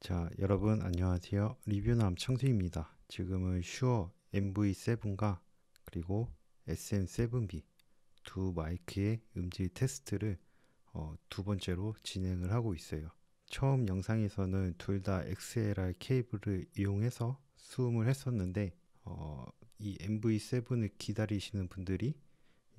자, 여러분 안녕하세요. 리뷰남 청수입니다. 지금은 슈어 MV7과 그리고 SM7B 두 마이크의 음질 테스트를 어, 두 번째로 진행을 하고 있어요. 처음 영상에서는 둘 다 XLR 케이블을 이용해서 수음을 했었는데 어, 이 MV7을 기다리시는 분들이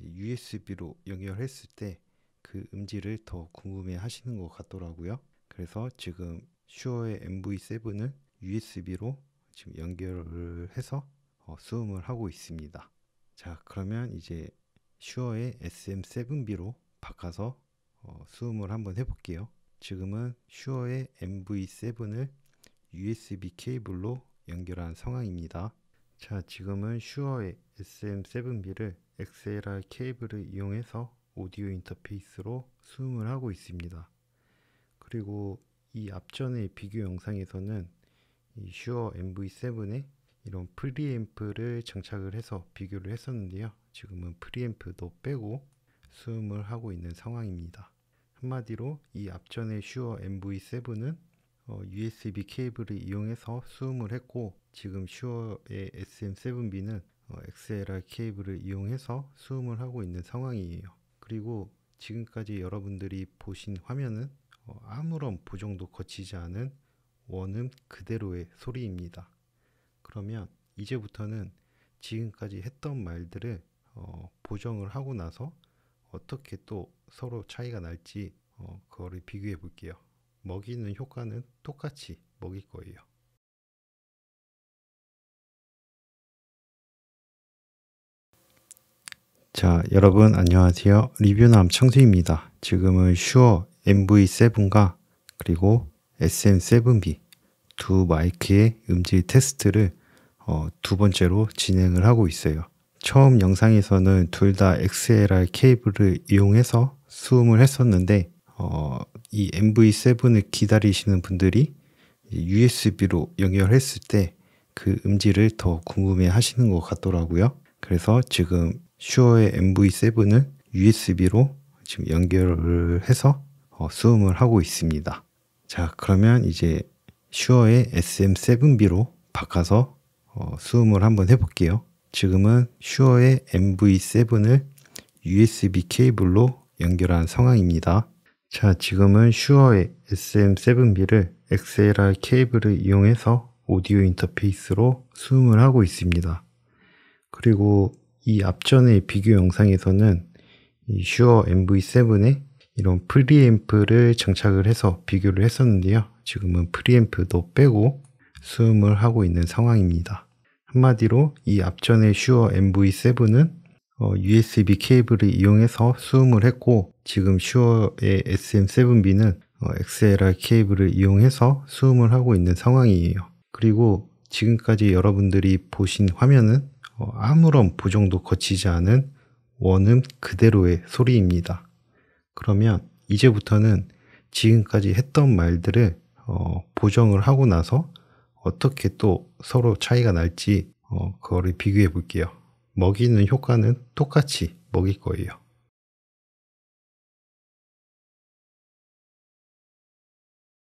USB로 연결했을 때 그 음질을 더 궁금해 하시는 것 같더라고요. 그래서 지금 슈어의 MV7을 USB로 지금 연결을 해서 어, 수음을 하고 있습니다. 자, 그러면 이제 슈어의 SM7B로 바꿔서 어, 수음을 한번 해볼게요. 지금은 슈어의 MV7을 USB 케이블로 연결한 상황입니다. 자, 지금은 슈어의 SM7B를 XLR 케이블을 이용해서 오디오 인터페이스로 수음을 하고 있습니다. 그리고 이 앞전의 비교 영상에서는 이 슈어 MV7에 이런 프리앰프를 장착을 해서 비교를 했었는데요. 지금은 프리앰프도 빼고 수음을 하고 있는 상황입니다. 한마디로 이 앞전의 슈어 MV7은 어, USB 케이블을 이용해서 수음을 했고 지금 슈어의 SM7B는 어, XLR 케이블을 이용해서 수음을 하고 있는 상황이에요. 그리고 지금까지 여러분들이 보신 화면은 어, 아무런 보정도 거치지 않은 원음 그대로의 소리입니다. 그러면 이제부터는 지금까지 했던 말들을 어, 보정을 하고 나서 어떻게 또 서로 차이가 날지 어, 그거를 비교해 볼게요. 먹이는 효과는 똑같이 먹일 거예요. 자, 여러분 안녕하세요. 리뷰남 청수입니다. 지금은 슈어 MV7과 그리고 SM7B 두 마이크의 음질 테스트를 어, 두 번째로 진행을 하고 있어요. 처음 영상에서는 둘 다 XLR 케이블을 이용해서 수음을 했었는데 어, 이 MV7을 기다리시는 분들이 USB로 연결했을 때 그 음질을 더 궁금해 하시는 것 같더라고요. 그래서 지금 슈어의 MV7을 USB로 지금 연결을 해서 어, 수음을 하고 있습니다. 자, 그러면 이제 슈어의 SM7B로 바꿔서 어, 수음을 한번 해볼게요. 지금은 슈어의 MV7을 USB 케이블로 연결한 상황입니다. 자, 지금은 슈어의 SM7B를 XLR 케이블을 이용해서 오디오 인터페이스로 수음을 하고 있습니다. 그리고 이 앞전의 비교 영상에서는 이 슈어 MV7의 이런 프리앰프를 장착을 해서 비교를 했었는데요. 지금은 프리앰프도 빼고 수음을 하고 있는 상황입니다. 한마디로 이 앞전의 슈어 MV7은 USB 어, 케이블을 이용해서 수음을 했고 지금 슈어의 SM7B는 XLR 어, 케이블을 이용해서 수음을 하고 있는 상황이에요. 그리고 지금까지 여러분들이 보신 화면은 어, 아무런 보정도 거치지 않은 원음 그대로의 소리입니다. 그러면 이제부터는 지금까지 했던 말들을 어, 보정을 하고 나서 어떻게 또 서로 차이가 날지 어, 그거를 비교해 볼게요. 먹이는 효과는 똑같이 먹일 거예요.